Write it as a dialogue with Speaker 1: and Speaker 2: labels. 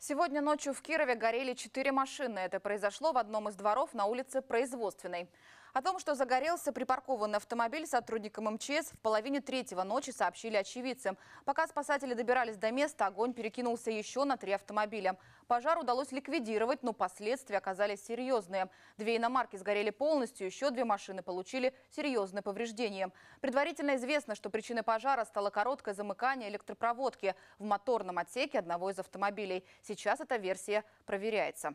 Speaker 1: Сегодня ночью в Кирове горели четыре машины. Это произошло в одном из дворов на улице Производственной. О том, что загорелся припаркованный автомобиль сотрудникам МЧС, в половине третьего ночи сообщили очевидцам. Пока спасатели добирались до места, огонь перекинулся еще на три автомобиля. Пожар удалось ликвидировать, но последствия оказались серьезные. Две иномарки сгорели полностью, еще две машины получили серьезные повреждения. Предварительно известно, что причиной пожара стало короткое замыкание электропроводки в моторном отсеке одного из автомобилей. Сейчас эта версия проверяется.